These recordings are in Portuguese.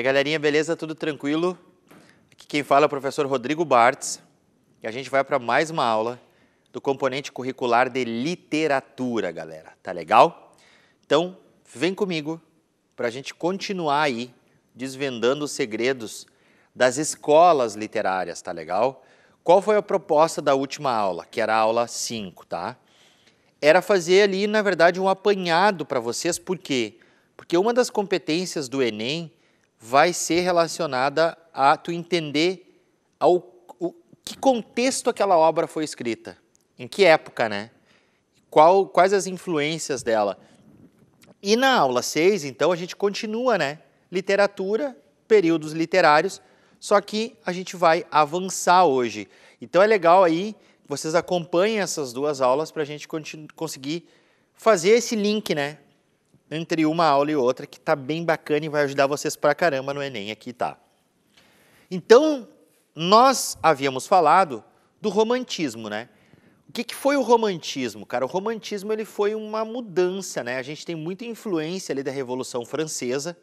aí, galerinha, beleza? Tudo tranquilo? Aqui quem fala é o professor Rodrigo Bartz e a gente vai para mais uma aula do componente curricular de literatura, galera. Tá legal? Então, vem comigo para a gente continuar aí desvendando os segredos das escolas literárias, tá legal? Qual foi a proposta da última aula, que era a aula 5, tá? Era fazer ali, na verdade, um apanhado para vocês, por quê? Porque uma das competências do Enem vai ser relacionada a tu entender ao, o, que contexto aquela obra foi escrita, em que época, né? Qual, quais as influências dela. E na aula 6, então, a gente continua, né? Literatura, períodos literários, só que a gente vai avançar hoje. Então é legal aí vocês acompanhem essas duas aulas para a gente conseguir fazer esse link, né? entre uma aula e outra, que está bem bacana e vai ajudar vocês para caramba no Enem aqui, tá? Então, nós havíamos falado do romantismo, né? O que, que, foi o romantismo, cara? O romantismo ele foi uma mudança, né? A gente tem muita influência ali da Revolução Francesa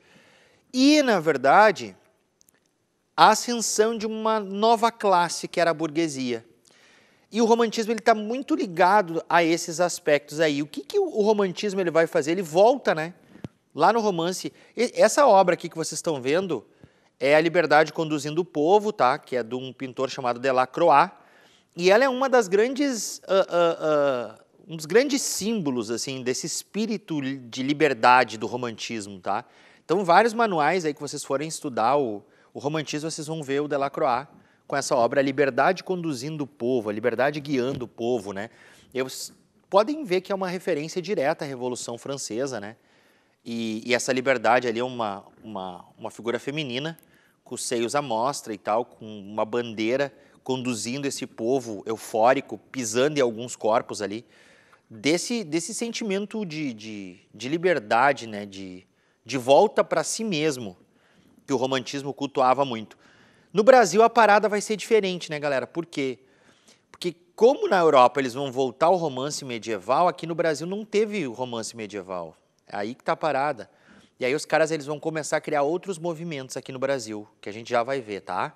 e, na verdade, a ascensão de uma nova classe que era a burguesia. E o romantismo ele está muito ligado a esses aspectos aí. O que, que o romantismo ele vai fazer? Ele volta, né? Lá no romance, essa obra aqui que vocês estão vendo é a Liberdade conduzindo o povo, tá? Que é de um pintor chamado Delacroix. E ela é uma das grandes uh, uh, uh, um dos grandes símbolos assim desse espírito de liberdade do romantismo, tá? Então, vários manuais aí que vocês forem estudar o, o romantismo, vocês vão ver o Delacroix com essa obra, a liberdade conduzindo o povo, a liberdade guiando o povo, né? eles podem ver que é uma referência direta à Revolução Francesa, né? E, e essa liberdade ali é uma, uma, uma figura feminina, com os seios à mostra e tal, com uma bandeira conduzindo esse povo eufórico, pisando em alguns corpos ali, desse, desse sentimento de, de, de liberdade, né? De, de volta para si mesmo, que o romantismo cultuava muito. No Brasil a parada vai ser diferente, né, galera? Por quê? Porque como na Europa eles vão voltar ao romance medieval, aqui no Brasil não teve o romance medieval. É aí que tá a parada. E aí os caras eles vão começar a criar outros movimentos aqui no Brasil, que a gente já vai ver, tá?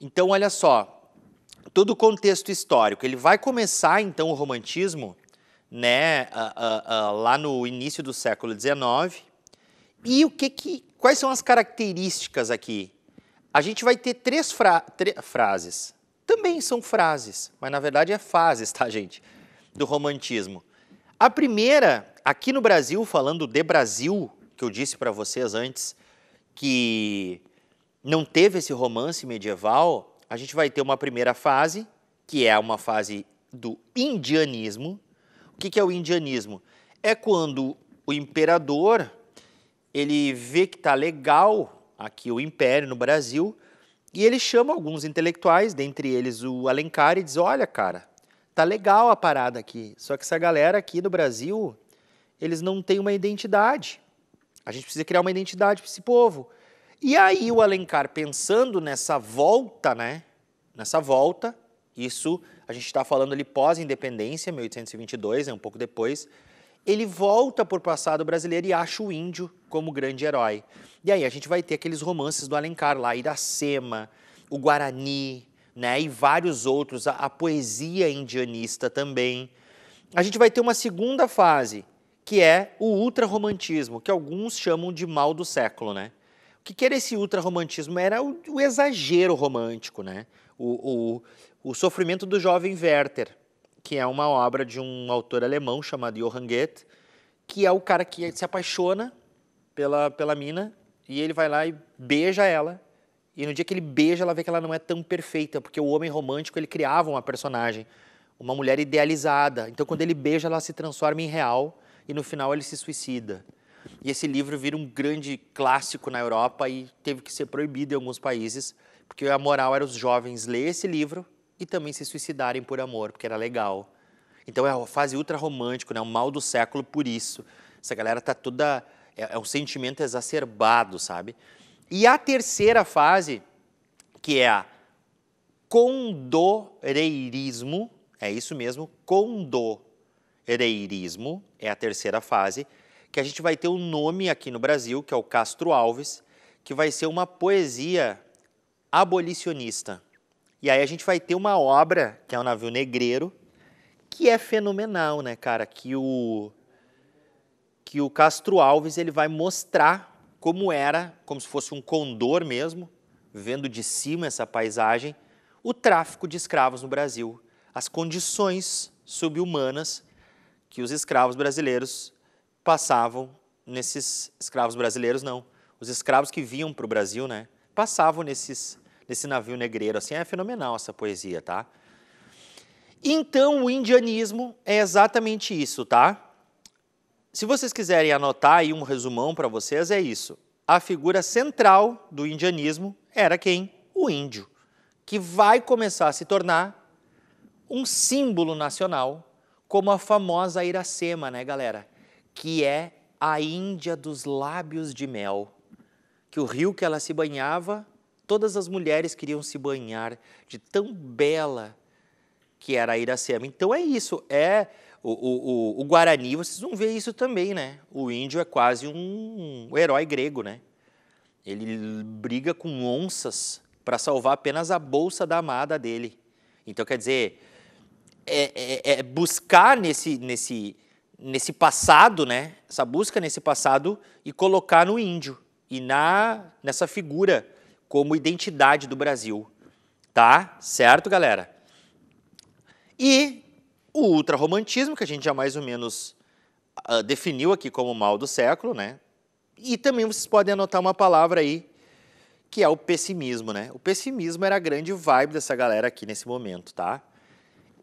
Então, olha só, todo o contexto histórico, ele vai começar então o romantismo, né, uh, uh, uh, lá no início do século XIX. E o que que, quais são as características aqui a gente vai ter três fra frases. Também são frases, mas na verdade é fases, tá, gente? Do romantismo. A primeira, aqui no Brasil, falando de Brasil, que eu disse para vocês antes, que não teve esse romance medieval, a gente vai ter uma primeira fase, que é uma fase do indianismo. O que, que é o indianismo? É quando o imperador ele vê que tá legal aqui o império no Brasil, e ele chama alguns intelectuais, dentre eles o Alencar, e diz: Olha, cara, tá legal a parada aqui, só que essa galera aqui do Brasil, eles não têm uma identidade. A gente precisa criar uma identidade para esse povo. E aí o Alencar, pensando nessa volta, né? Nessa volta, isso a gente está falando ali pós-independência, 1822, né, um pouco depois, ele volta por passado brasileiro e acha o índio como grande herói. E aí a gente vai ter aqueles romances do Alencar lá, Iracema, o Guarani, né, e vários outros, a, a poesia indianista também. A gente vai ter uma segunda fase, que é o ultrarromantismo, que alguns chamam de mal do século, né? O que, que era esse ultrarromantismo? Era o, o exagero romântico, né? O, o, o sofrimento do jovem Werther, que é uma obra de um autor alemão chamado Johann Goethe, que é o cara que se apaixona pela, pela mina e ele vai lá e beija ela. E no dia que ele beija, ela vê que ela não é tão perfeita, porque o homem romântico ele criava uma personagem, uma mulher idealizada. Então, quando ele beija, ela se transforma em real e no final ele se suicida. E esse livro vira um grande clássico na Europa e teve que ser proibido em alguns países, porque a moral era os jovens lerem esse livro e também se suicidarem por amor, porque era legal. Então é a fase ultra romântico, né? O mal do século por isso. Essa galera tá toda é, é um sentimento exacerbado, sabe? E a terceira fase, que é a condoreirismo, é isso mesmo, condoreirismo é a terceira fase, que a gente vai ter um nome aqui no Brasil, que é o Castro Alves, que vai ser uma poesia abolicionista. E aí a gente vai ter uma obra, que é o navio negreiro, que é fenomenal, né, cara? Que o, que o Castro Alves ele vai mostrar como era, como se fosse um condor mesmo, vendo de cima essa paisagem, o tráfico de escravos no Brasil, as condições subhumanas que os escravos brasileiros passavam nesses escravos brasileiros não, os escravos que vinham para o Brasil, né? Passavam nesses desse navio negreiro. Assim, é fenomenal essa poesia, tá? Então, o indianismo é exatamente isso, tá? Se vocês quiserem anotar aí um resumão para vocês, é isso. A figura central do indianismo era quem? O índio, que vai começar a se tornar um símbolo nacional, como a famosa Iracema, né, galera? Que é a Índia dos lábios de mel, que o rio que ela se banhava Todas as mulheres queriam se banhar de tão bela que era a Iracema. Então é isso, é o, o, o, o Guarani, vocês vão ver isso também, né? O índio é quase um, um herói grego, né? Ele briga com onças para salvar apenas a bolsa da amada dele. Então, quer dizer, é, é, é, buscar nesse, nesse, nesse passado, né? Essa busca nesse passado e colocar no índio e na nessa figura como identidade do Brasil, tá? Certo, galera? E o ultrarromantismo, que a gente já mais ou menos uh, definiu aqui como mal do século, né? E também vocês podem anotar uma palavra aí, que é o pessimismo, né? O pessimismo era a grande vibe dessa galera aqui nesse momento, tá?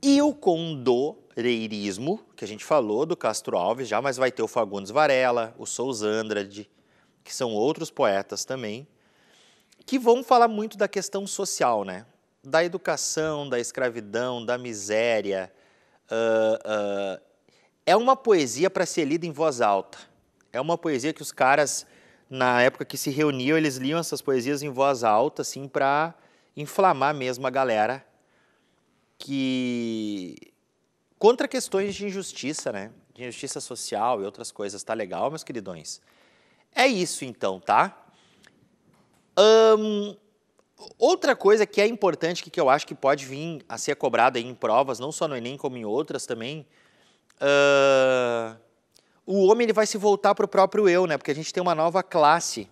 E o condoreirismo, que a gente falou do Castro Alves, já mas vai ter o Fagundes Varela, o Souza Andrade, que são outros poetas também, que vão falar muito da questão social, né? Da educação, da escravidão, da miséria. Uh, uh, é uma poesia para ser lida em voz alta. É uma poesia que os caras, na época que se reuniam, eles liam essas poesias em voz alta, assim, para inflamar mesmo a galera que contra questões de injustiça, né? De injustiça social e outras coisas, tá legal, meus queridões? É isso então, tá? outra coisa que é importante, que, que eu acho que pode vir a ser cobrada em provas, não só no Enem como em outras também, uh, o homem ele vai se voltar para o próprio eu, né? Porque a gente tem uma nova classe,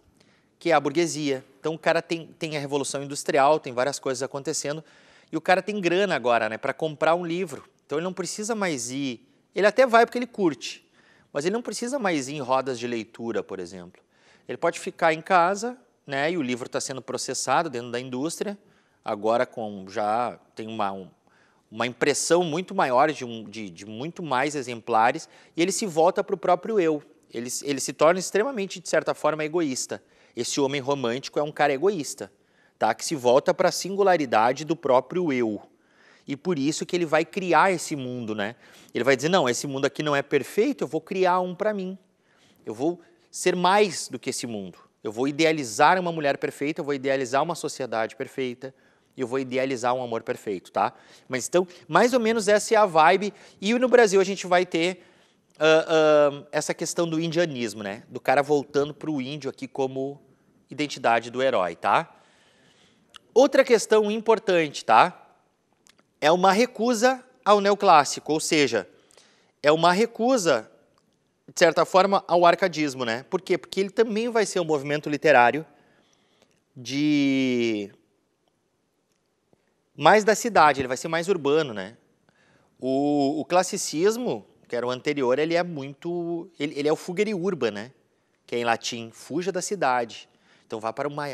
que é a burguesia. Então o cara tem, tem a Revolução Industrial, tem várias coisas acontecendo, e o cara tem grana agora, né? Para comprar um livro. Então ele não precisa mais ir. Ele até vai porque ele curte, mas ele não precisa mais ir em rodas de leitura, por exemplo. Ele pode ficar em casa, né? E o livro está sendo processado dentro da indústria, agora com já tem uma, um, uma impressão muito maior de, um, de, de muito mais exemplares, e ele se volta para o próprio eu. Ele, ele se torna extremamente, de certa forma, egoísta. Esse homem romântico é um cara egoísta, tá? que se volta para a singularidade do próprio eu. E por isso que ele vai criar esse mundo, né? Ele vai dizer: não, esse mundo aqui não é perfeito, eu vou criar um para mim. Eu vou ser mais do que esse mundo. Eu vou idealizar uma mulher perfeita, eu vou idealizar uma sociedade perfeita, eu vou idealizar um amor perfeito, tá? Mas então, mais ou menos essa é a vibe. E no Brasil a gente vai ter uh, uh, essa questão do indianismo, né? Do cara voltando para o índio aqui como identidade do herói, tá? Outra questão importante, tá? É uma recusa ao neoclássico, ou seja, é uma recusa de certa forma, ao arcadismo, né? Por quê? Porque ele também vai ser um movimento literário de mais da cidade, ele vai ser mais urbano, né? O, o classicismo, que era o anterior, ele é muito, ele, ele é o fugere urba, né? Que é em latim, fuja da cidade. Então vá para uma,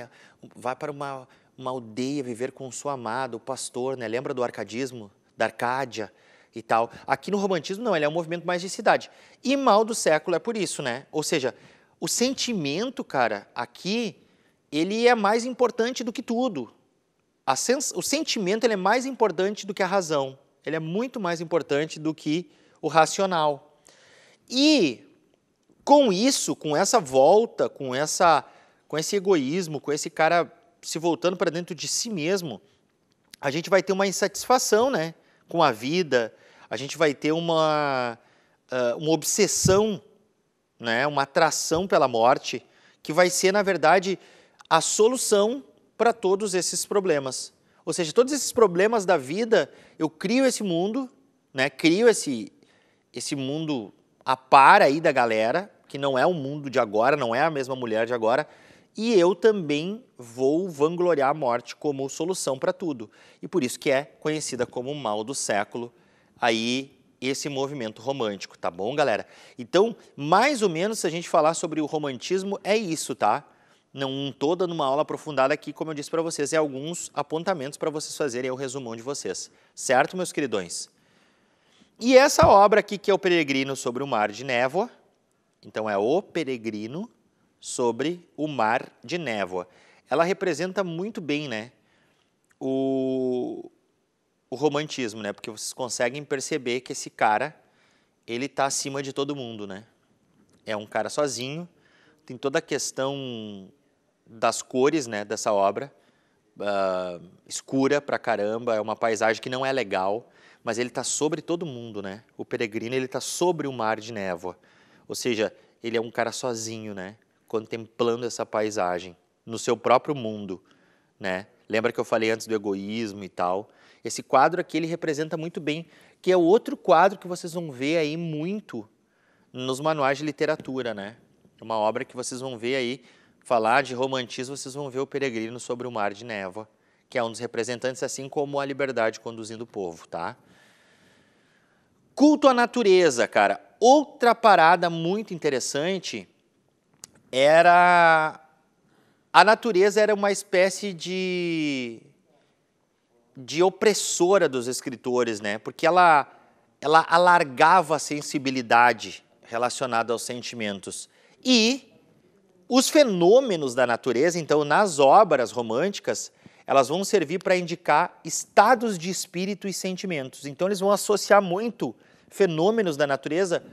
vá para uma, uma aldeia viver com o seu amado, o pastor, né? Lembra do arcadismo, da Arcádia? e tal. Aqui no romantismo, não, ele é um movimento mais de cidade. E mal do século é por isso, né? Ou seja, o sentimento, cara, aqui, ele é mais importante do que tudo. o sentimento ele é mais importante do que a razão. Ele é muito mais importante do que o racional. E com isso, com essa volta, com essa com esse egoísmo, com esse cara se voltando para dentro de si mesmo, a gente vai ter uma insatisfação, né, com a vida, a gente vai ter uma, ah, uma obsessão, né, uma atração pela morte, que vai ser, na verdade, a solução para todos esses problemas. Ou seja, todos esses problemas da vida, eu crio esse mundo, né, crio esse, esse mundo a par aí da galera, que não é o mundo de agora, não é a mesma mulher de agora, e eu também vou vangloriar a morte como solução para tudo. E por isso que é conhecida como o mal do século aí esse movimento romântico, tá bom, galera? Então, mais ou menos, se a gente falar sobre o romantismo, é isso, tá? Não toda numa aula aprofundada aqui, como eu disse para vocês, é alguns apontamentos para vocês fazerem é o resumão de vocês. Certo, meus queridões? E essa obra aqui, que é o Peregrino sobre o Mar de Névoa, então é o Peregrino sobre o Mar de Névoa. Ela representa muito bem, né? O, o romantismo, né? Porque vocês conseguem perceber que esse cara, ele tá acima de todo mundo, né? É um cara sozinho, tem toda a questão das cores, né, dessa obra, uh, escura pra caramba, é uma paisagem que não é legal, mas ele tá sobre todo mundo, né? O peregrino, ele tá sobre o mar de névoa, ou seja, ele é um cara sozinho, né? Contemplando essa paisagem, no seu próprio mundo, né? Lembra que eu falei antes do egoísmo e tal? Esse quadro aqui ele representa muito bem, que é outro quadro que vocês vão ver aí muito nos manuais de literatura, né? Uma obra que vocês vão ver aí falar de romantismo, vocês vão ver o Peregrino sobre o Mar de Névoa, que é um dos representantes, assim como a Liberdade conduzindo o povo, tá? Culto à natureza, cara. Outra parada muito interessante era a natureza era uma espécie de de opressora dos escritores, né? Porque ela, ela alargava a sensibilidade relacionada aos sentimentos. E os fenômenos da natureza, então, nas obras românticas, elas vão servir para indicar estados de espírito e sentimentos. Então, eles vão associar muito fenômenos da natureza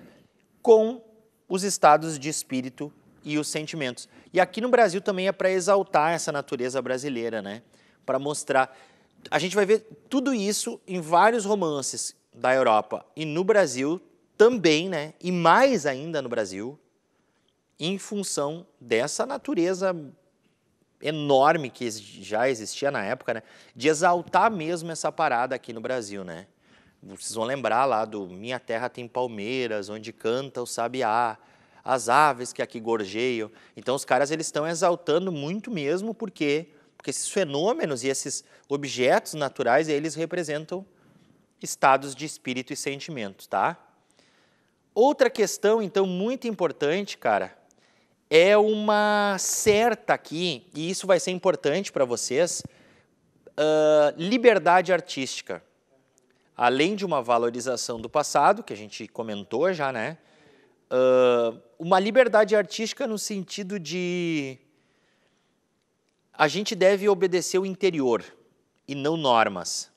com os estados de espírito e os sentimentos. E aqui no Brasil também é para exaltar essa natureza brasileira, né? Para mostrar a gente vai ver tudo isso em vários romances da Europa e no Brasil também, né? E mais ainda no Brasil, em função dessa natureza enorme que já existia na época, né? De exaltar mesmo essa parada aqui no Brasil, né? Vocês vão lembrar lá do Minha Terra Tem Palmeiras, onde canta o sabiá, as aves que aqui gorjeiam. Então os caras eles estão exaltando muito mesmo porque porque esses fenômenos e esses objetos naturais, eles representam estados de espírito e sentimento, tá? Outra questão, então, muito importante, cara, é uma certa aqui, e isso vai ser importante para vocês, uh, liberdade artística. Além de uma valorização do passado, que a gente comentou já, né? Uh, uma liberdade artística no sentido de a gente deve obedecer o interior e não normas.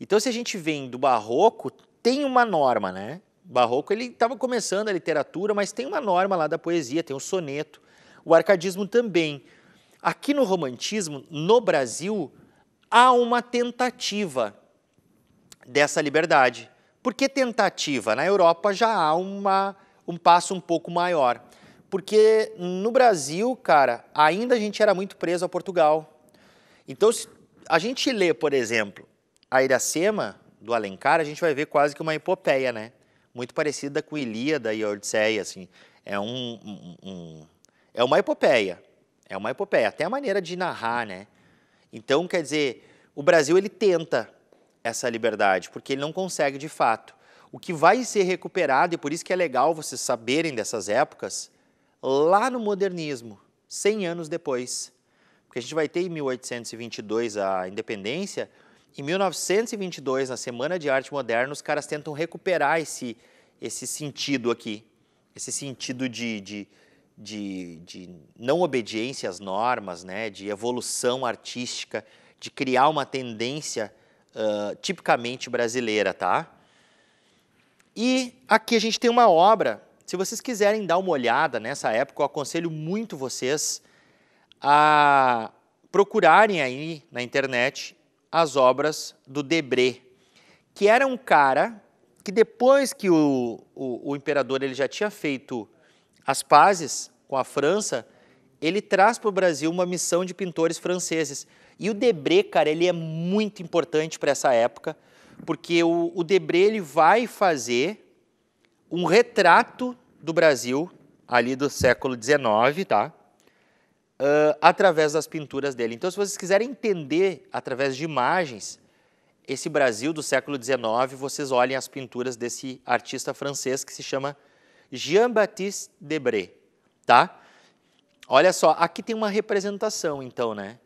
Então, se a gente vem do barroco, tem uma norma, né? Barroco, ele estava começando a literatura, mas tem uma norma lá da poesia, tem o um soneto, o arcadismo também. Aqui no romantismo, no Brasil, há uma tentativa dessa liberdade. Por que tentativa? Na Europa já há uma, um passo um pouco maior. Porque no Brasil, cara, ainda a gente era muito preso a Portugal. Então, se a gente lê, por exemplo, a Iracema, do Alencar, a gente vai ver quase que uma epopeia, né? Muito parecida com Ilíada e Odisseia, assim. É um, um, um, é uma epopeia. É uma epopeia, até a maneira de narrar, né? Então, quer dizer, o Brasil ele tenta essa liberdade, porque ele não consegue de fato. O que vai ser recuperado, e por isso que é legal vocês saberem dessas épocas, lá no modernismo, 100 anos depois. Porque a gente vai ter em 1822 a independência, em 1922, na Semana de Arte Moderna, os caras tentam recuperar esse, esse sentido aqui, esse sentido de, de, de, de não obediência às normas, né? de evolução artística, de criar uma tendência uh, tipicamente brasileira, tá? E aqui a gente tem uma obra se vocês quiserem dar uma olhada nessa época, eu aconselho muito vocês a procurarem aí na internet as obras do Debré, que era um cara que depois que o, o, o imperador ele já tinha feito as pazes com a França, ele traz para o Brasil uma missão de pintores franceses. E o Debré, cara, ele é muito importante para essa época, porque o, o Debré ele vai fazer um retrato do Brasil ali do século XIX, tá? Uh, através das pinturas dele. Então, se vocês quiserem entender através de imagens esse Brasil do século XIX, vocês olhem as pinturas desse artista francês que se chama Jean-Baptiste Debré, tá? Olha só, aqui tem uma representação, então, né?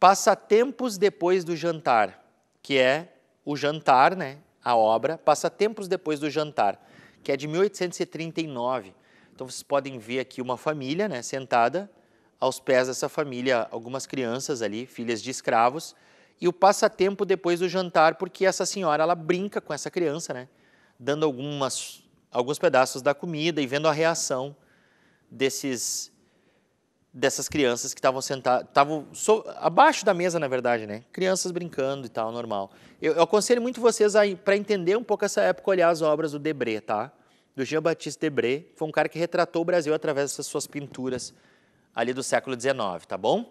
Passatempos depois do jantar, que é o jantar, né? A obra Passatempos depois do jantar que é de 1839. Então vocês podem ver aqui uma família né, sentada, aos pés dessa família, algumas crianças ali, filhas de escravos, e o passatempo depois do jantar, porque essa senhora ela brinca com essa criança, né, dando algumas, alguns pedaços da comida e vendo a reação desses dessas crianças que estavam sentadas, estavam so, abaixo da mesa, na verdade, né? Crianças brincando e tal, normal. Eu, eu aconselho muito vocês aí para entender um pouco essa época, olhar as obras do Debré, tá? Do Jean-Baptiste Debré, foi um cara que retratou o Brasil através dessas suas pinturas ali do século XIX, tá bom?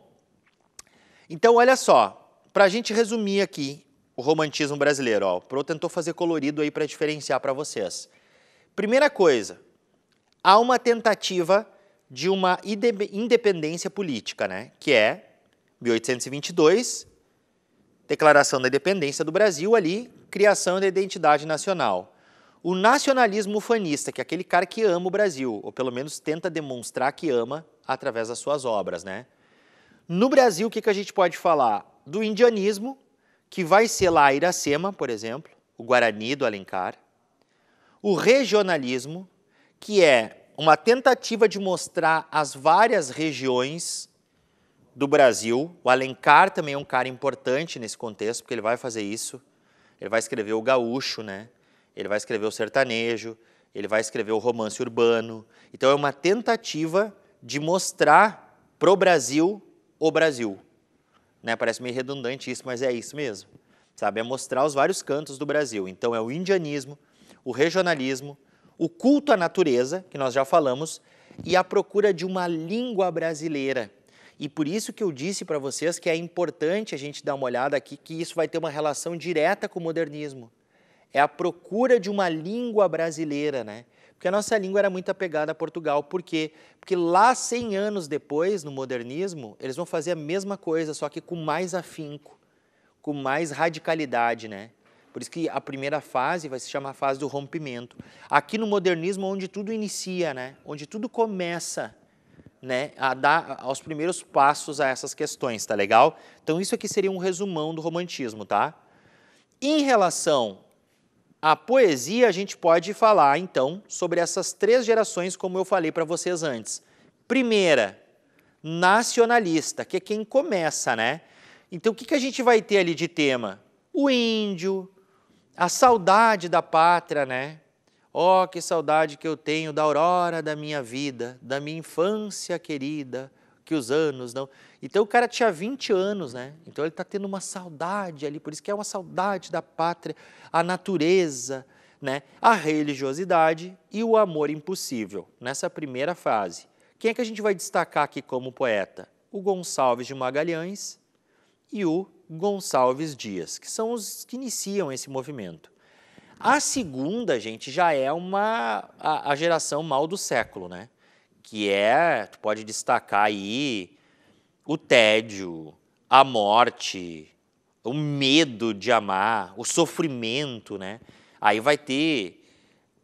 Então, olha só, para a gente resumir aqui o romantismo brasileiro, ó, o Pro tentou fazer colorido aí para diferenciar para vocês. Primeira coisa, há uma tentativa de uma independência política, né? que é 1822, Declaração da Independência do Brasil, ali, criação da identidade nacional. O nacionalismo ufanista, que é aquele cara que ama o Brasil, ou pelo menos tenta demonstrar que ama através das suas obras. Né? No Brasil, o que, que a gente pode falar? Do indianismo, que vai ser lá a Iracema, por exemplo, o Guarani do Alencar. O regionalismo, que é uma tentativa de mostrar as várias regiões do Brasil. O Alencar também é um cara importante nesse contexto, porque ele vai fazer isso. Ele vai escrever o gaúcho, né? Ele vai escrever o sertanejo, ele vai escrever o romance urbano. Então é uma tentativa de mostrar pro Brasil o Brasil. Né? Parece meio redundante isso, mas é isso mesmo. Sabe, é mostrar os vários cantos do Brasil. Então é o indianismo, o regionalismo, o culto à natureza, que nós já falamos, e a procura de uma língua brasileira. E por isso que eu disse para vocês que é importante a gente dar uma olhada aqui, que isso vai ter uma relação direta com o modernismo. É a procura de uma língua brasileira, né? Porque a nossa língua era muito apegada a Portugal. Por quê? Porque lá, 100 anos depois, no modernismo, eles vão fazer a mesma coisa, só que com mais afinco, com mais radicalidade, né? Por isso que a primeira fase vai se chamar a fase do rompimento. Aqui no modernismo, onde tudo inicia, né? onde tudo começa né? a dar aos primeiros passos a essas questões, tá legal? Então isso aqui seria um resumão do romantismo, tá? Em relação à poesia, a gente pode falar então sobre essas três gerações, como eu falei para vocês antes. Primeira, nacionalista, que é quem começa, né? Então o que, que a gente vai ter ali de tema? O índio, a saudade da pátria, né? Oh, que saudade que eu tenho da aurora da minha vida, da minha infância querida, que os anos não. Então o cara tinha 20 anos, né? Então ele está tendo uma saudade ali, por isso que é uma saudade da pátria, a natureza, né? A religiosidade e o amor impossível, nessa primeira fase. Quem é que a gente vai destacar aqui como poeta? O Gonçalves de Magalhães e o Gonçalves Dias, que são os que iniciam esse movimento. A segunda, gente, já é uma a, a geração mal do século, né? Que é, tu pode destacar aí o tédio, a morte, o medo de amar, o sofrimento, né? Aí vai ter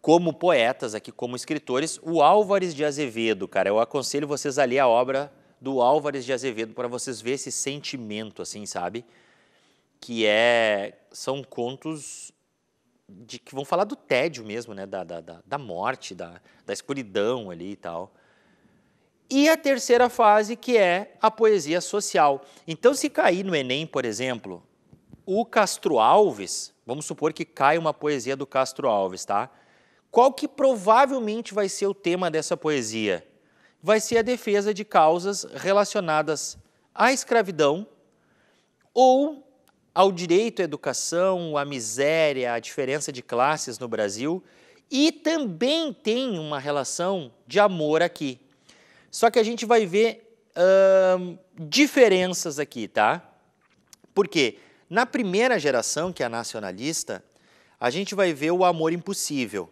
como poetas aqui, como escritores, o Álvares de Azevedo, cara. Eu aconselho vocês a ler a obra do Álvares de Azevedo para vocês ver esse sentimento, assim, sabe? Que é são contos de que vão falar do tédio mesmo, né? Da, da, da, morte, da, da escuridão ali e tal. E a terceira fase, que é a poesia social. Então, se cair no Enem, por exemplo, o Castro Alves, vamos supor que cai uma poesia do Castro Alves, tá? Qual que provavelmente vai ser o tema dessa poesia? vai ser a defesa de causas relacionadas à escravidão ou ao direito à educação, à miséria, à diferença de classes no Brasil e também tem uma relação de amor aqui. Só que a gente vai ver hum, diferenças aqui, tá? Porque na primeira geração, que é a nacionalista, a gente vai ver o amor impossível,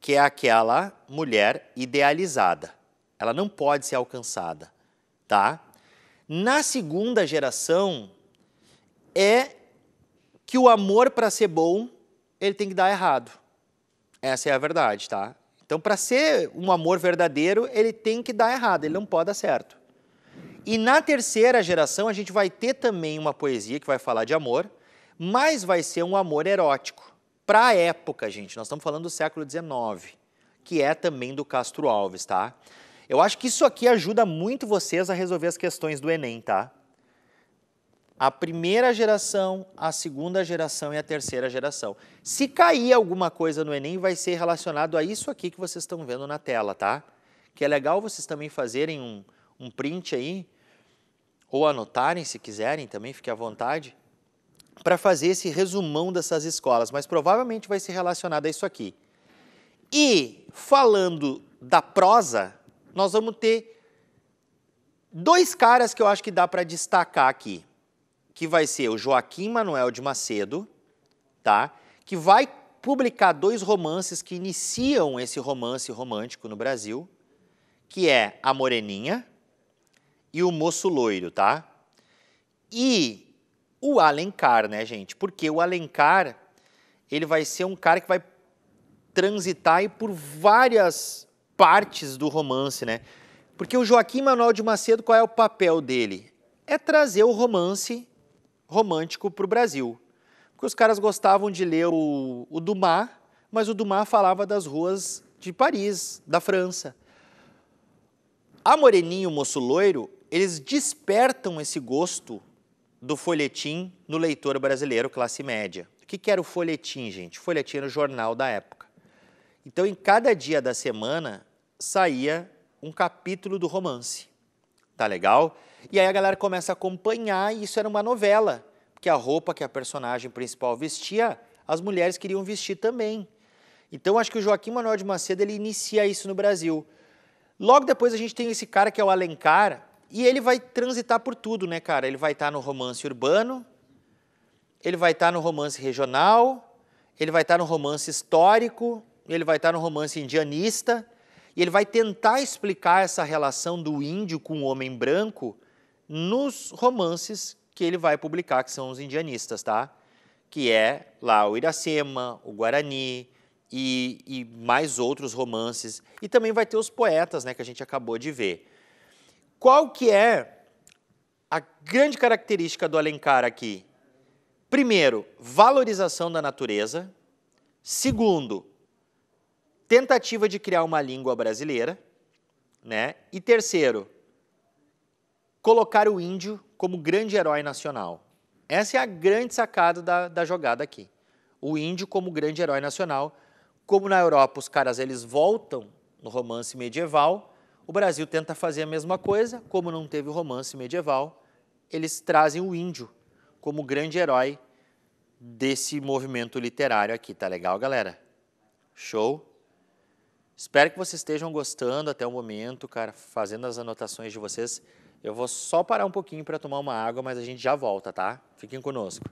que é aquela mulher idealizada. Ela não pode ser alcançada, tá? Na segunda geração é que o amor para ser bom, ele tem que dar errado. Essa é a verdade, tá? Então, para ser um amor verdadeiro, ele tem que dar errado, ele não pode dar certo. E na terceira geração, a gente vai ter também uma poesia que vai falar de amor, mas vai ser um amor erótico. Para a época, gente, nós estamos falando do século XIX, que é também do Castro Alves, tá? Eu acho que isso aqui ajuda muito vocês a resolver as questões do Enem, tá? A primeira geração, a segunda geração e a terceira geração. Se cair alguma coisa no Enem, vai ser relacionado a isso aqui que vocês estão vendo na tela, tá? Que é legal vocês também fazerem um, um print aí, ou anotarem se quiserem também, fique à vontade, para fazer esse resumão dessas escolas, mas provavelmente vai ser relacionado a isso aqui. E falando da prosa, nós vamos ter dois caras que eu acho que dá para destacar aqui, que vai ser o Joaquim Manuel de Macedo, tá? Que vai publicar dois romances que iniciam esse romance romântico no Brasil, que é A Moreninha e O Moço Loiro, tá? E o Alencar, né, gente? Porque o Alencar, ele vai ser um cara que vai transitar por várias partes do romance, né? Porque o Joaquim Manuel de Macedo, qual é o papel dele? É trazer o romance romântico para o Brasil. Porque os caras gostavam de ler o, o Dumas, mas o Dumas falava das ruas de Paris, da França. A Moreninho, o Moço Loiro, eles despertam esse gosto do folhetim no leitor brasileiro classe média. O que, que era o folhetim, gente? O folhetim era o jornal da época. Então, em cada dia da semana, saía um capítulo do romance. Tá legal? E aí a galera começa a acompanhar e isso era uma novela, porque a roupa que a personagem principal vestia, as mulheres queriam vestir também. Então acho que o Joaquim Manuel de Macedo ele inicia isso no Brasil. Logo depois a gente tem esse cara que é o Alencar e ele vai transitar por tudo, né, cara? Ele vai estar tá no romance urbano, ele vai estar tá no romance regional, ele vai estar tá no romance histórico, ele vai estar tá no romance indianista. E ele vai tentar explicar essa relação do índio com o homem branco nos romances que ele vai publicar, que são os indianistas, tá? Que é lá o Iracema, o Guarani e, e mais outros romances. E também vai ter os poetas, né, que a gente acabou de ver. Qual que é a grande característica do Alencar aqui? Primeiro, valorização da natureza. Segundo, tentativa de criar uma língua brasileira, né? E terceiro, colocar o índio como grande herói nacional. Essa é a grande sacada da, da jogada aqui. O índio como grande herói nacional. Como na Europa os caras eles voltam no romance medieval, o Brasil tenta fazer a mesma coisa. Como não teve o romance medieval, eles trazem o índio como grande herói desse movimento literário aqui, tá legal, galera? Show? Espero que vocês estejam gostando até o momento, cara, fazendo as anotações de vocês. Eu vou só parar um pouquinho para tomar uma água, mas a gente já volta, tá? Fiquem conosco.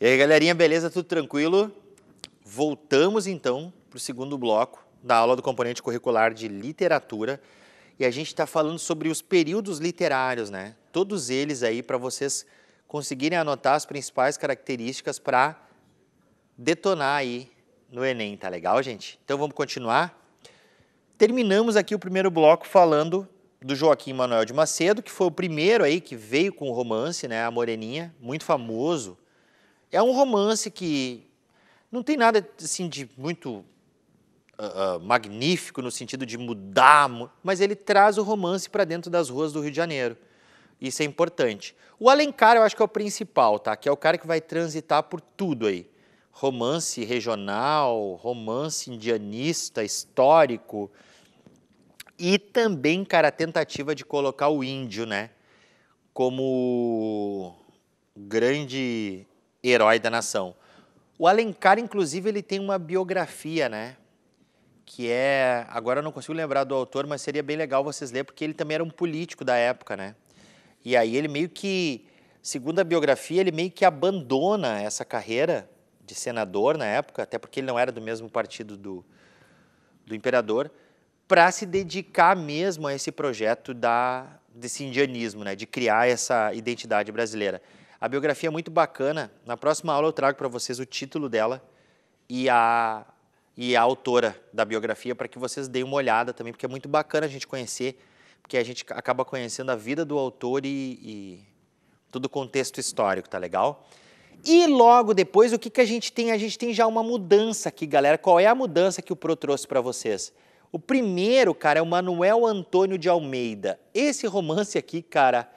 E aí, galerinha, beleza? Tudo tranquilo? Voltamos então para o segundo bloco da aula do componente curricular de literatura e a gente está falando sobre os períodos literários, né? Todos eles aí para vocês conseguirem anotar as principais características para detonar aí no Enem, tá legal, gente? Então vamos continuar. Terminamos aqui o primeiro bloco falando do Joaquim Manuel de Macedo, que foi o primeiro aí que veio com o romance, né, A Moreninha, muito famoso. É um romance que não tem nada assim de muito uh, magnífico no sentido de mudar, mas ele traz o romance para dentro das ruas do Rio de Janeiro. Isso é importante. O Alencar eu acho que é o principal, tá? Que é o cara que vai transitar por tudo aí. Romance regional, romance indianista, histórico. E também, cara, a tentativa de colocar o índio, né? Como grande herói da nação. O Alencar, inclusive, ele tem uma biografia, né? que é. Agora eu não consigo lembrar do autor, mas seria bem legal vocês lerem, porque ele também era um político da época, né? E aí ele meio que, segundo a biografia, ele meio que abandona essa carreira de senador na época, até porque ele não era do mesmo partido do, do imperador, para se dedicar mesmo a esse projeto da, desse indianismo, né? De criar essa identidade brasileira. A biografia é muito bacana. Na próxima aula eu trago para vocês o título dela e a, e a autora da biografia para que vocês deem uma olhada também, porque é muito bacana a gente conhecer, porque a gente acaba conhecendo a vida do autor e, e todo o contexto histórico, tá legal? E logo depois, o que, que a gente tem? A gente tem já uma mudança aqui, galera. Qual é a mudança que o Pro trouxe para vocês? O primeiro, cara, é o Manuel Antônio de Almeida. Esse romance aqui, cara,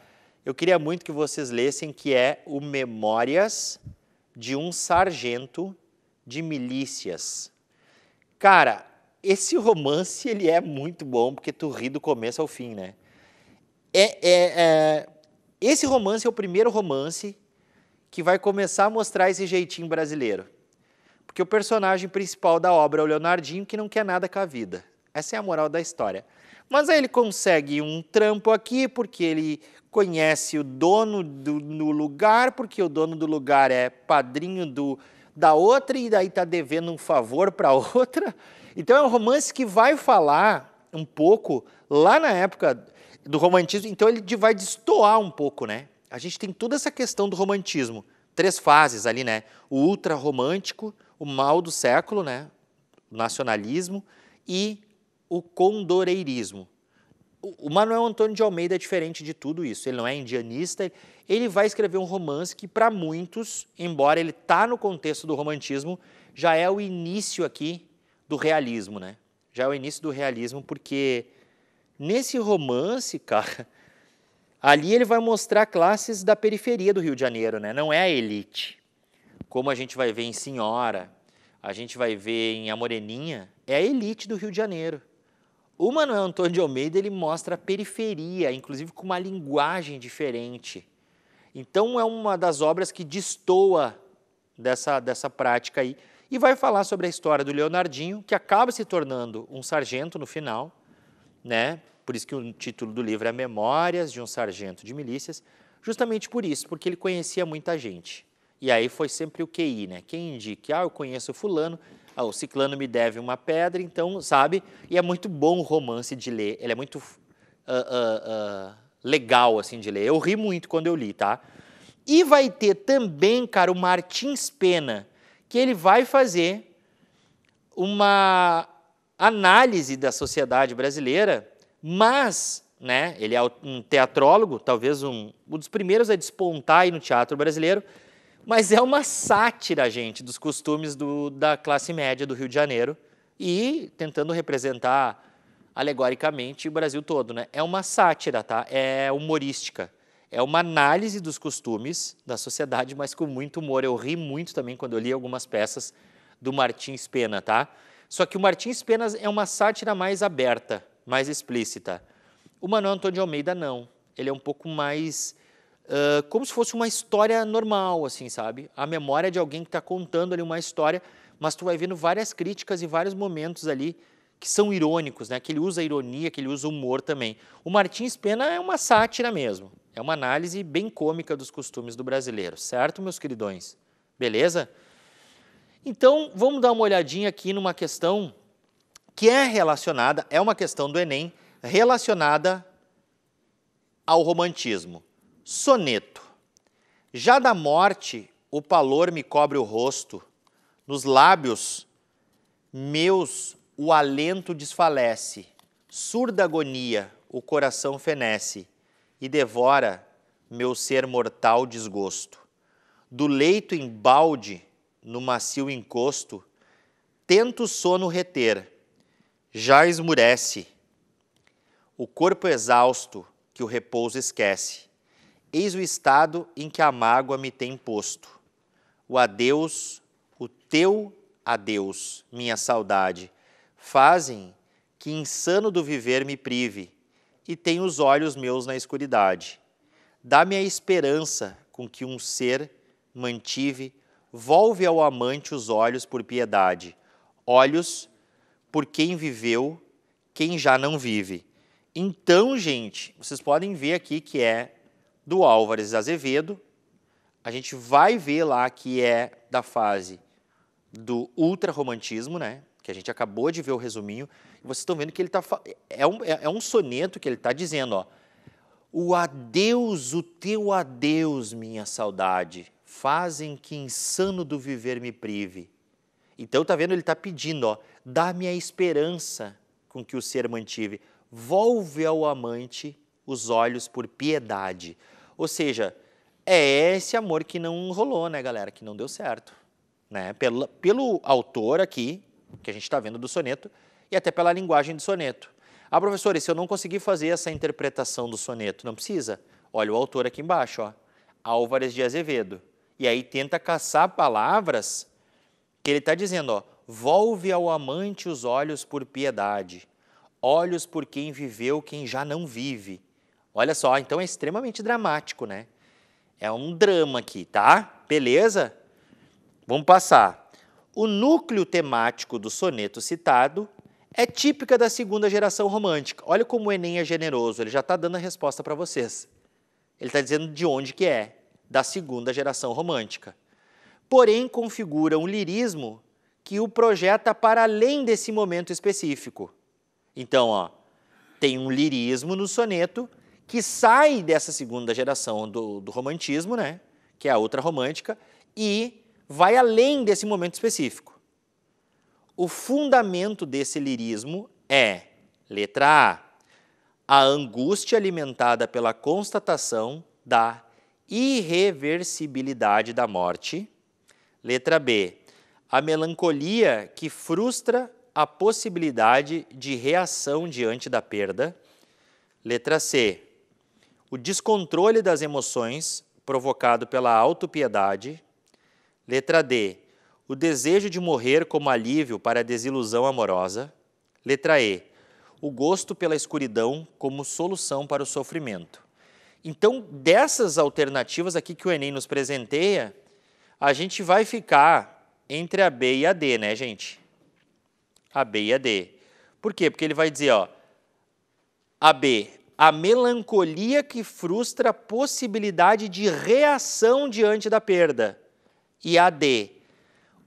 eu queria muito que vocês lessem, que é o Memórias de um Sargento de Milícias. Cara, esse romance ele é muito bom porque tu ri do começo ao fim, né? É, é, é, esse romance é o primeiro romance que vai começar a mostrar esse jeitinho brasileiro. Porque o personagem principal da obra é o Leonardinho, que não quer nada com a vida. Essa é a moral da história. Mas aí ele consegue um trampo aqui, porque ele conhece o dono do lugar, porque o dono do lugar é padrinho do da outra e daí está devendo um favor para outra. Então é um romance que vai falar um pouco lá na época do romantismo, então ele vai destoar um pouco, né? A gente tem toda essa questão do romantismo, três fases ali, né? O ultra romântico, o mal do século, né? O nacionalismo e o condoreirismo o Manuel Antônio de Almeida é diferente de tudo isso. Ele não é indianista. Ele vai escrever um romance que, para muitos, embora ele tá no contexto do romantismo, já é o início aqui do realismo, né? Já é o início do realismo, porque nesse romance, cara, ali ele vai mostrar classes da periferia do Rio de Janeiro, né? Não é a elite. Como a gente vai ver em Senhora, a gente vai ver em A Moreninha, é a elite do Rio de Janeiro o Manuel Antônio de Almeida ele mostra a periferia, inclusive com uma linguagem diferente. Então é uma das obras que destoa dessa, dessa prática aí e vai falar sobre a história do Leonardinho, que acaba se tornando um sargento no final, né? Por isso que o título do livro é Memórias de um Sargento de Milícias, justamente por isso, porque ele conhecia muita gente. E aí foi sempre o QI, né? Quem indica, ah, eu conheço fulano, ah, o ciclano me deve uma pedra, então, sabe? E é muito bom o romance de ler, ele é muito uh, uh, uh, legal, assim, de ler. Eu ri muito quando eu li, tá? E vai ter também, cara, o Martins Pena, que ele vai fazer uma análise da sociedade brasileira, mas, né, ele é um teatrólogo, talvez um, um dos primeiros a despontar aí no teatro brasileiro, mas é uma sátira, gente, dos costumes do, da classe média do Rio de Janeiro e tentando representar alegoricamente o Brasil todo, né? É uma sátira, tá? É humorística. É uma análise dos costumes da sociedade, mas com muito humor. Eu ri muito também quando eu li algumas peças do Martins Pena, tá? Só que o Martins Pena é uma sátira mais aberta, mais explícita. O Manuel Antônio de Almeida não. Ele é um pouco mais como se fosse uma história normal, assim, sabe? A memória de alguém que está contando ali uma história, mas tu vai vendo várias críticas e vários momentos ali que são irônicos, né? Que ele usa ironia, que ele usa humor também. O Martins Pena é uma sátira mesmo. É uma análise bem cômica dos costumes do brasileiro, certo, meus queridões? Beleza? Então, vamos dar uma olhadinha aqui numa questão que é relacionada, é uma questão do Enem, relacionada ao romantismo. Soneto. Já da morte, o palor me cobre o rosto, nos lábios meus o alento desfalece, surda agonia, o coração fenece e devora meu ser mortal desgosto. Do leito em balde, no macio encosto, tento o sono reter, já esmurece o corpo exausto que o repouso esquece Eis o estado em que a mágoa me tem posto. O adeus, o teu adeus, minha saudade, fazem que insano do viver me prive e tenho os olhos meus na escuridade. Dá-me a esperança com que um ser mantive, volve ao amante os olhos por piedade, olhos por quem viveu, quem já não vive. Então, gente, vocês podem ver aqui que é do Álvares Azevedo. A gente vai ver lá que é da fase do ultrarromantismo, né? Que a gente acabou de ver o resuminho. E vocês estão vendo que ele está. É um, é, é um soneto que ele está dizendo, ó. O adeus, o teu adeus, minha saudade, fazem que insano do viver me prive. Então, tá vendo? Ele está pedindo, ó. Dá-me a esperança com que o ser mantive. Volve ao amante os olhos por piedade. Ou seja, é esse amor que não rolou, né, galera? Que não deu certo. Né? Pelo, pelo autor aqui, que a gente está vendo do soneto, e até pela linguagem do soneto. Ah, professor, e se eu não conseguir fazer essa interpretação do soneto? Não precisa. Olha o autor aqui embaixo, ó, Álvares de Azevedo. E aí tenta caçar palavras que ele está dizendo, ó, volve ao amante os olhos por piedade, olhos por quem viveu quem já não vive, Olha só, então é extremamente dramático, né? É um drama aqui, tá? Beleza? Vamos passar. O núcleo temático do soneto citado é típica da segunda geração romântica. Olha como o Enem é generoso, ele já está dando a resposta para vocês. Ele está dizendo de onde que é, da segunda geração romântica. Porém, configura um lirismo que o projeta para além desse momento específico. Então, ó, tem um lirismo no soneto que sai dessa segunda geração do, do romantismo, né, que é a outra romântica, e vai além desse momento específico. O fundamento desse lirismo é, letra A, a angústia alimentada pela constatação da irreversibilidade da morte. Letra B, a melancolia que frustra a possibilidade de reação diante da perda. Letra C, o descontrole das emoções provocado pela autopiedade. Letra D. O desejo de morrer como alívio para a desilusão amorosa. Letra E. O gosto pela escuridão como solução para o sofrimento. Então, dessas alternativas aqui que o Enem nos presenteia, a gente vai ficar entre a B e a D, né, gente? A B e a D. Por quê? Porque ele vai dizer, ó, a B a melancolia que frustra a possibilidade de reação diante da perda, e a D,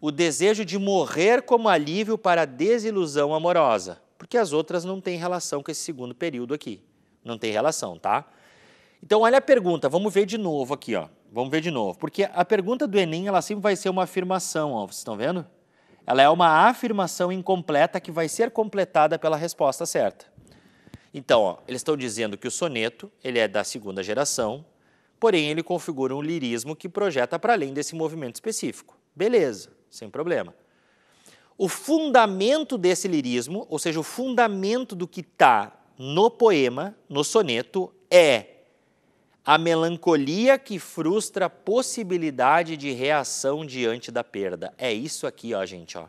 o desejo de morrer como alívio para a desilusão amorosa, porque as outras não têm relação com esse segundo período aqui. Não tem relação, tá? Então, olha a pergunta, vamos ver de novo aqui, ó. Vamos ver de novo, porque a pergunta do Enem, ela sempre vai ser uma afirmação, ó, vocês estão vendo? Ela é uma afirmação incompleta que vai ser completada pela resposta certa. Então, ó, eles estão dizendo que o soneto ele é da segunda geração, porém ele configura um lirismo que projeta para além desse movimento específico. Beleza, sem problema. O fundamento desse lirismo, ou seja, o fundamento do que está no poema, no soneto, é a melancolia que frustra a possibilidade de reação diante da perda. É isso aqui, ó, gente, ó.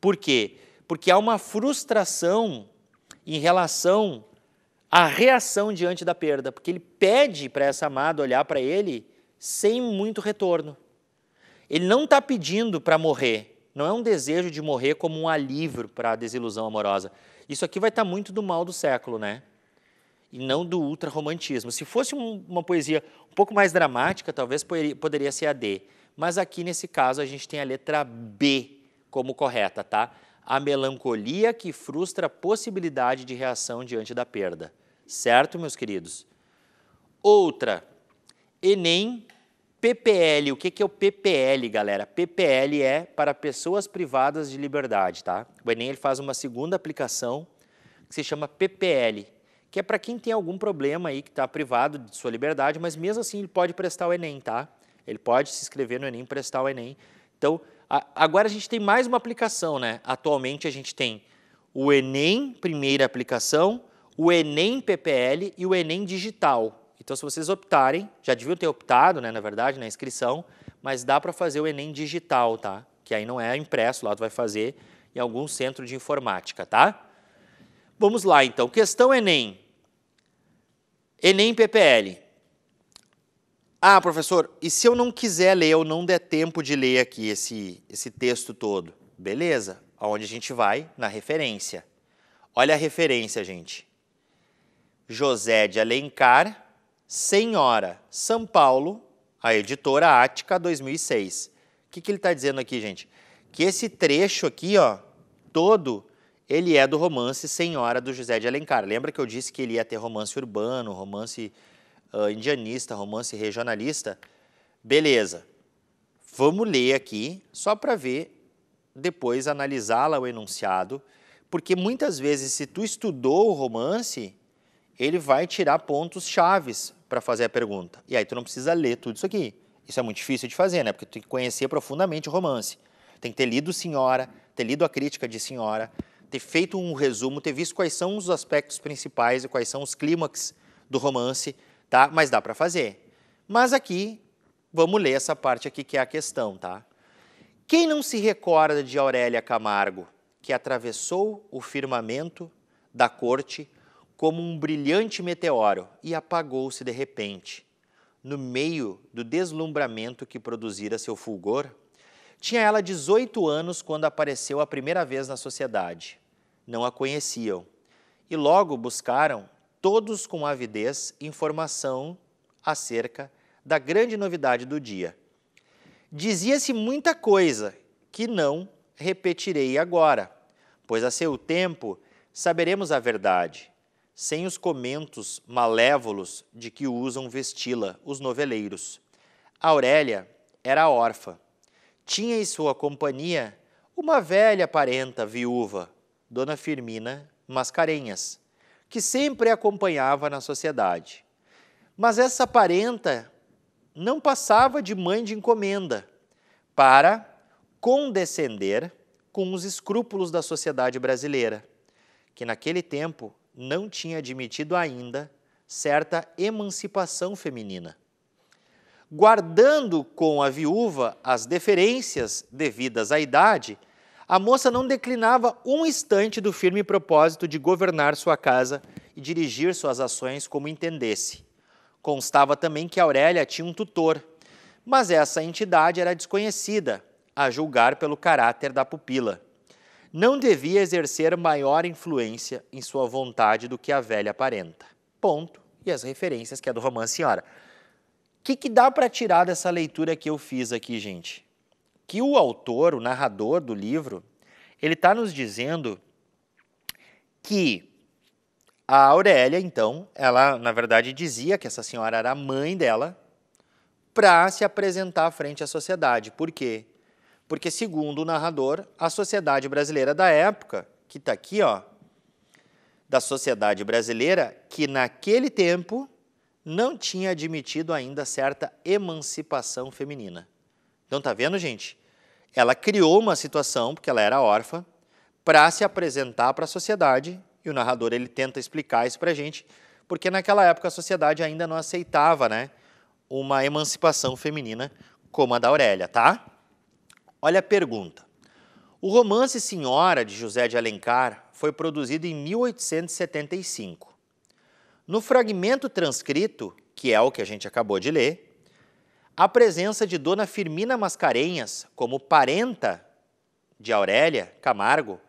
Por quê? Porque há uma frustração em relação à reação diante da perda, porque ele pede para essa amada olhar para ele sem muito retorno. Ele não está pedindo para morrer, não é um desejo de morrer como um alívio para a desilusão amorosa. Isso aqui vai estar tá muito do mal do século, né? E não do ultrarromantismo. Se fosse um, uma poesia um pouco mais dramática, talvez poderia ser a D. Mas aqui, nesse caso, a gente tem a letra B como correta, tá? a melancolia que frustra a possibilidade de reação diante da perda. Certo, meus queridos? Outra, Enem PPL. O que, que é o PPL, galera? PPL é para pessoas privadas de liberdade, tá? O Enem ele faz uma segunda aplicação que se chama PPL, que é para quem tem algum problema aí, que está privado de sua liberdade, mas mesmo assim ele pode prestar o Enem, tá? Ele pode se inscrever no Enem, prestar o Enem. Então, agora a gente tem mais uma aplicação, né? Atualmente a gente tem o Enem, primeira aplicação, o Enem PPL e o Enem Digital. Então, se vocês optarem, já deviam ter optado, né, na verdade, na inscrição, mas dá para fazer o Enem Digital, tá? Que aí não é impresso, lá tu vai fazer em algum centro de informática, tá? Vamos lá, então. Questão Enem. Enem PPL. Ah, professor, e se eu não quiser ler, eu não der tempo de ler aqui esse, esse texto todo? Beleza, aonde a gente vai? Na referência. Olha a referência, gente. José de Alencar, Senhora, São Paulo, a editora Ática, 2006. O que, que ele está dizendo aqui, gente? Que esse trecho aqui, ó, todo, ele é do romance Senhora, do José de Alencar. Lembra que eu disse que ele ia ter romance urbano, romance uh, indianista, romance regionalista. Beleza, vamos ler aqui só para ver, depois analisá-la o enunciado, porque muitas vezes se tu estudou o romance, ele vai tirar pontos chaves para fazer a pergunta. E aí tu não precisa ler tudo isso aqui. Isso é muito difícil de fazer, né? Porque tu tem que conhecer profundamente o romance. Tem que ter lido Senhora, ter lido a crítica de Senhora, ter feito um resumo, ter visto quais são os aspectos principais e quais são os clímax do romance tá? Mas dá para fazer. Mas aqui, vamos ler essa parte aqui que é a questão, tá? Quem não se recorda de Aurélia Camargo, que atravessou o firmamento da corte como um brilhante meteoro e apagou-se de repente, no meio do deslumbramento que produzira seu fulgor? Tinha ela 18 anos quando apareceu a primeira vez na sociedade. Não a conheciam e logo buscaram todos com avidez informação acerca da grande novidade do dia. Dizia-se muita coisa que não repetirei agora, pois a seu tempo saberemos a verdade, sem os comentos malévolos de que usam vesti-la os noveleiros. Aurélia era órfã. Tinha em sua companhia uma velha parenta viúva, Dona Firmina Mascarenhas, que sempre acompanhava na sociedade. Mas essa parenta não passava de mãe de encomenda para condescender com os escrúpulos da sociedade brasileira, que naquele tempo não tinha admitido ainda certa emancipação feminina. Guardando com a viúva as deferências devidas à idade, a moça não declinava um instante do firme propósito de governar sua casa e dirigir suas ações como entendesse. Constava também que Aurélia tinha um tutor, mas essa entidade era desconhecida, a julgar pelo caráter da pupila. Não devia exercer maior influência em sua vontade do que a velha aparenta. Ponto. E as referências que é do romance Senhora. O que, que dá para tirar dessa leitura que eu fiz aqui, gente? que o autor, o narrador do livro, ele está nos dizendo que a Aurélia, então, ela na verdade dizia que essa senhora era a mãe dela para se apresentar frente à sociedade. Por quê? Porque, segundo o narrador, a sociedade brasileira da época, que está aqui, ó, da sociedade brasileira, que naquele tempo não tinha admitido ainda certa emancipação feminina. Então tá vendo, gente? Ela criou uma situação porque ela era órfã para se apresentar para a sociedade e o narrador ele tenta explicar isso para a gente, porque naquela época a sociedade ainda não aceitava, né, uma emancipação feminina como a da Aurélia, tá? Olha a pergunta. O romance Senhora de José de Alencar foi produzido em 1875. No fragmento transcrito, que é o que a gente acabou de ler, a presença de Dona Firmina Mascarenhas como parenta de Aurélia Camargo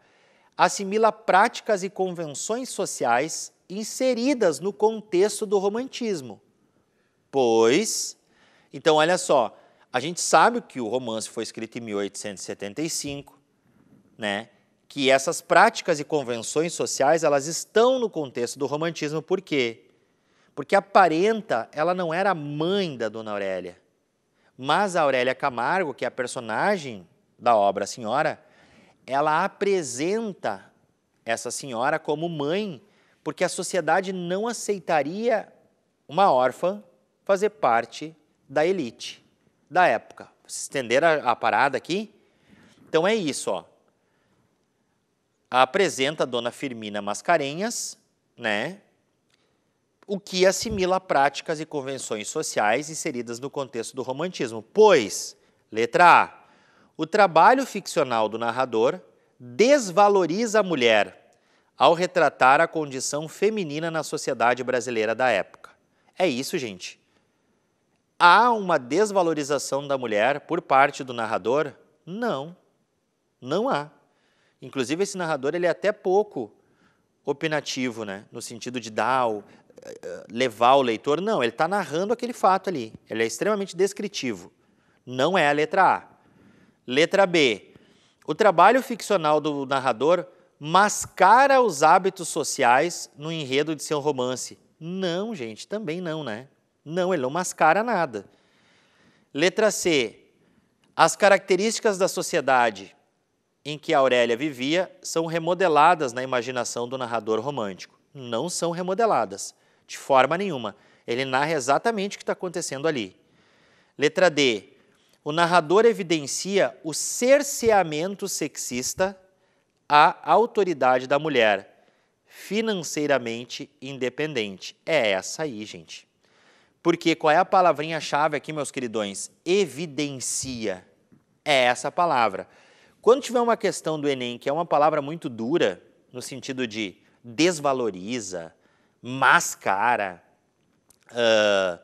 assimila práticas e convenções sociais inseridas no contexto do romantismo. Pois, então olha só, a gente sabe que o romance foi escrito em 1875, né? Que essas práticas e convenções sociais, elas estão no contexto do romantismo por quê? Porque a parenta, ela não era mãe da Dona Aurélia. Mas a Aurélia Camargo, que é a personagem da obra Senhora, ela apresenta essa senhora como mãe, porque a sociedade não aceitaria uma órfã fazer parte da elite da época. Estender a, a parada aqui? Então é isso, ó. Apresenta a dona Firmina Mascarenhas, né? o que assimila práticas e convenções sociais inseridas no contexto do romantismo, pois, letra A, o trabalho ficcional do narrador desvaloriza a mulher ao retratar a condição feminina na sociedade brasileira da época. É isso, gente. Há uma desvalorização da mulher por parte do narrador? Não. Não há. Inclusive esse narrador ele é até pouco opinativo, né? No sentido de dar levar o leitor, não, ele está narrando aquele fato ali. Ele é extremamente descritivo. Não é a letra A. Letra B. O trabalho ficcional do narrador mascara os hábitos sociais no enredo de seu romance. Não, gente, também não, né? Não, ele não mascara nada. Letra C. As características da sociedade em que Aurélia vivia são remodeladas na imaginação do narrador romântico. Não são remodeladas. De forma nenhuma. Ele narra exatamente o que está acontecendo ali. Letra D. O narrador evidencia o cerceamento sexista à autoridade da mulher, financeiramente independente. É essa aí, gente. Porque qual é a palavrinha-chave aqui, meus queridões? Evidencia. É essa palavra. Quando tiver uma questão do Enem, que é uma palavra muito dura, no sentido de desvaloriza, máscara, uh, ah,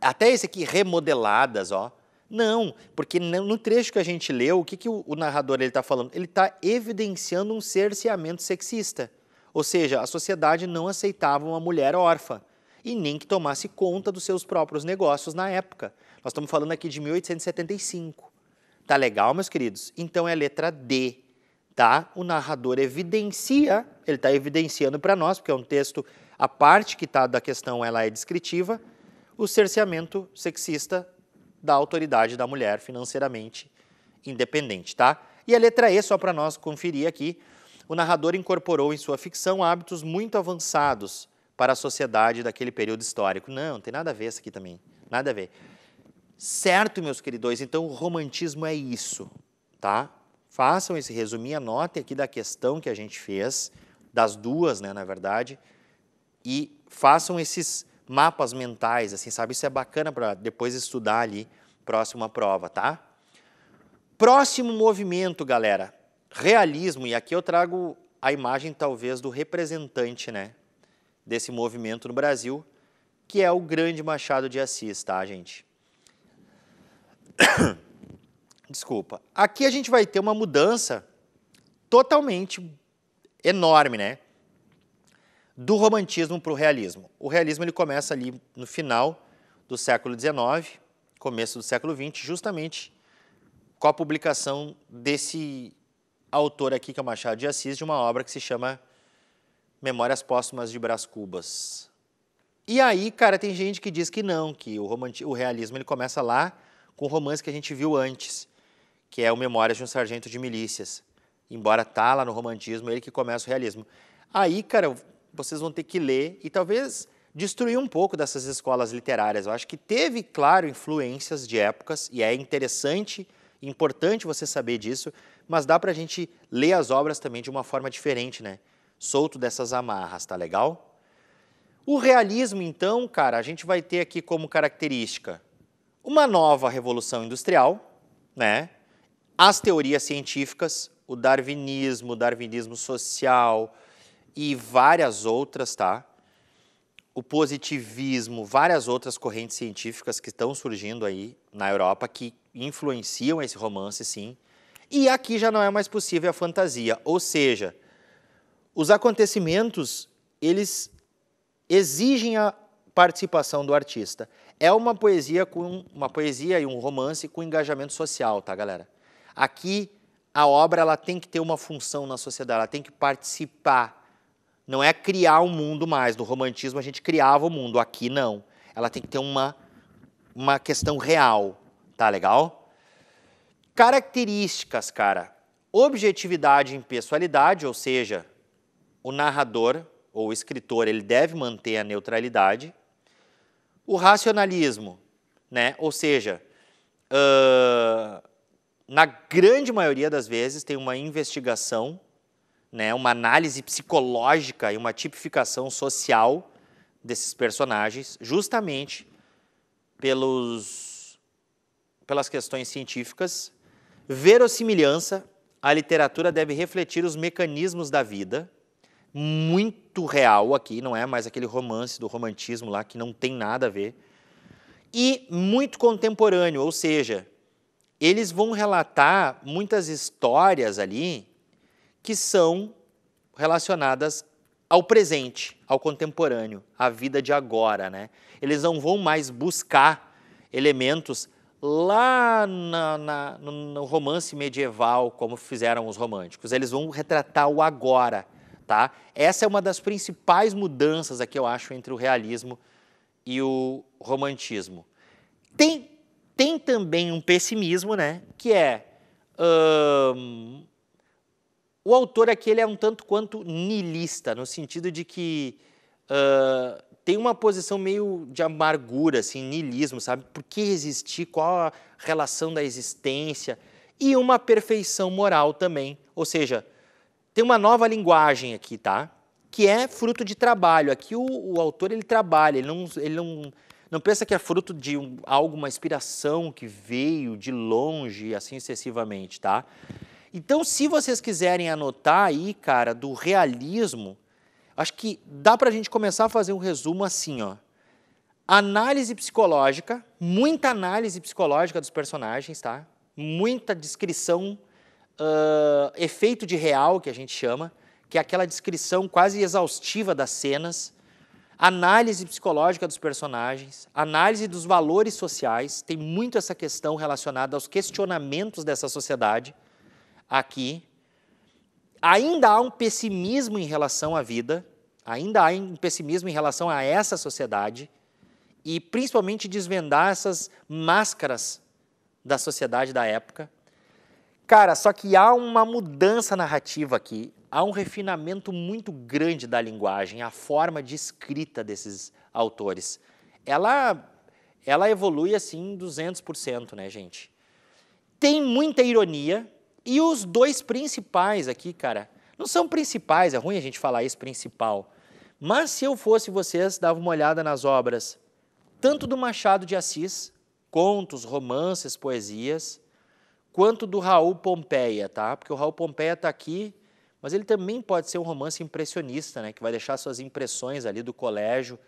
até esse aqui, remodeladas, ó. Não, porque no trecho que a gente leu, o que, que o, o narrador está falando? Ele está evidenciando um cerceamento sexista. Ou seja, a sociedade não aceitava uma mulher órfã e nem que tomasse conta dos seus próprios negócios na época. Nós estamos falando aqui de 1875. Tá legal, meus queridos? Então é a letra D, tá? O narrador evidencia, ele está evidenciando para nós, porque é um texto a parte que está da questão ela é descritiva, o cerceamento sexista da autoridade da mulher financeiramente independente, tá? E a letra E, só para nós conferir aqui, o narrador incorporou em sua ficção hábitos muito avançados para a sociedade daquele período histórico. Não, não tem nada a ver isso aqui também, nada a ver. Certo, meus queridos, então o romantismo é isso, tá? Façam esse resuminho, anotem aqui da questão que a gente fez, das duas, né, na verdade, e façam esses mapas mentais, assim, sabe? Isso é bacana para depois estudar ali próximo prova, tá? Próximo movimento, galera. Realismo, e aqui eu trago a imagem talvez do representante, né, desse movimento no Brasil, que é o grande Machado de Assis, tá, gente? Desculpa. Aqui a gente vai ter uma mudança totalmente enorme, né? do romantismo para o realismo. O realismo ele começa ali no final do século XIX, começo do século XX, justamente com a publicação desse autor aqui, que é o Machado de Assis, de uma obra que se chama Memórias Póstumas de Brás Cubas. E aí, cara, tem gente que diz que não, que o, o realismo ele começa lá com o romance que a gente viu antes, que é o Memórias de um Sargento de Milícias. Embora tá lá no romantismo, ele que começa o realismo. Aí, cara, vocês vão ter que ler e talvez destruir um pouco dessas escolas literárias. Eu acho que teve, claro, influências de épocas, e é interessante, importante você saber disso, mas dá para a gente ler as obras também de uma forma diferente, né? Solto dessas amarras, tá legal? O realismo, então, cara, a gente vai ter aqui como característica uma nova revolução industrial, né? As teorias científicas, o darwinismo, o darwinismo social, e várias outras, tá? O positivismo, várias outras correntes científicas que estão surgindo aí na Europa que influenciam esse romance, sim. E aqui já não é mais possível a fantasia, ou seja, os acontecimentos eles exigem a participação do artista. É uma poesia com uma poesia e um romance com engajamento social, tá, galera? Aqui a obra ela tem que ter uma função na sociedade, ela tem que participar não é criar o um mundo mais. No romantismo a gente criava o mundo, aqui não. Ela tem que ter uma, uma questão real, tá legal? Características, cara. Objetividade e impessoalidade, ou seja, o narrador ou o escritor, ele deve manter a neutralidade. O racionalismo, né? Ou seja, uh, na grande maioria das vezes tem uma investigação né, uma análise psicológica e uma tipificação social desses personagens, justamente pelos, pelas questões científicas. Verossimilhança, a literatura deve refletir os mecanismos da vida, muito real aqui, não é mais aquele romance do romantismo lá que não tem nada a ver. E muito contemporâneo, ou seja, eles vão relatar muitas histórias ali que são relacionadas ao presente, ao contemporâneo, à vida de agora, né? Eles não vão mais buscar elementos lá na, na, no romance medieval, como fizeram os românticos. Eles vão retratar o agora, tá? Essa é uma das principais mudanças aqui, eu acho, entre o realismo e o romantismo. Tem, tem também um pessimismo, né? Que é hum, o autor aqui ele é um tanto quanto nilista, no sentido de que uh, tem uma posição meio de amargura, assim, nilismo, sabe? Por que existir? Qual a relação da existência? E uma perfeição moral também. Ou seja, tem uma nova linguagem aqui, tá? Que é fruto de trabalho. Aqui o, o autor ele trabalha, ele, não, ele não, não pensa que é fruto de um, algo, uma inspiração que veio de longe, assim excessivamente tá? Então, se vocês quiserem anotar aí, cara, do realismo, acho que dá para a gente começar a fazer um resumo assim, ó. Análise psicológica, muita análise psicológica dos personagens, tá? Muita descrição, uh, efeito de real, que a gente chama, que é aquela descrição quase exaustiva das cenas. Análise psicológica dos personagens, análise dos valores sociais, tem muito essa questão relacionada aos questionamentos dessa sociedade aqui. Ainda há um pessimismo em relação à vida, ainda há um pessimismo em relação a essa sociedade e principalmente desvendar essas máscaras da sociedade da época. Cara, só que há uma mudança narrativa aqui, há um refinamento muito grande da linguagem, a forma de escrita desses autores. Ela ela evolui assim 200%, né, gente? Tem muita ironia, e os dois principais aqui, cara, não são principais, é ruim a gente falar isso, principal. Mas se eu fosse vocês, dava uma olhada nas obras, tanto do Machado de Assis, contos, romances, poesias, quanto do Raul Pompeia, tá? Porque o Raul Pompeia está aqui, mas ele também pode ser um romance impressionista, né? Que vai deixar suas impressões ali do colégio,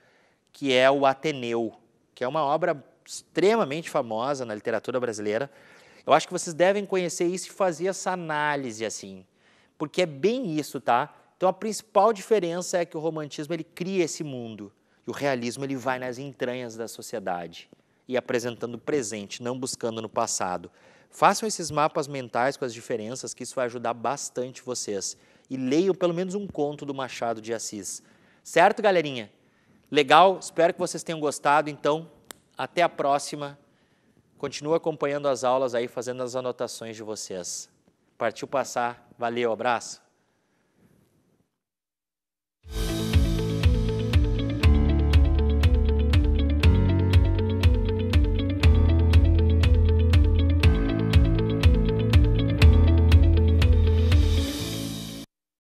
que é o Ateneu, que é uma obra extremamente famosa na literatura brasileira, eu acho que vocês devem conhecer isso e fazer essa análise assim, porque é bem isso, tá? Então a principal diferença é que o romantismo ele cria esse mundo e o realismo ele vai nas entranhas da sociedade e apresentando o presente, não buscando no passado. Façam esses mapas mentais com as diferenças, que isso vai ajudar bastante vocês. E leiam pelo menos um conto do Machado de Assis. Certo, galerinha? Legal, espero que vocês tenham gostado. Então, até a próxima. Continua acompanhando as aulas aí, fazendo as anotações de vocês. Partiu passar. Valeu, abraço.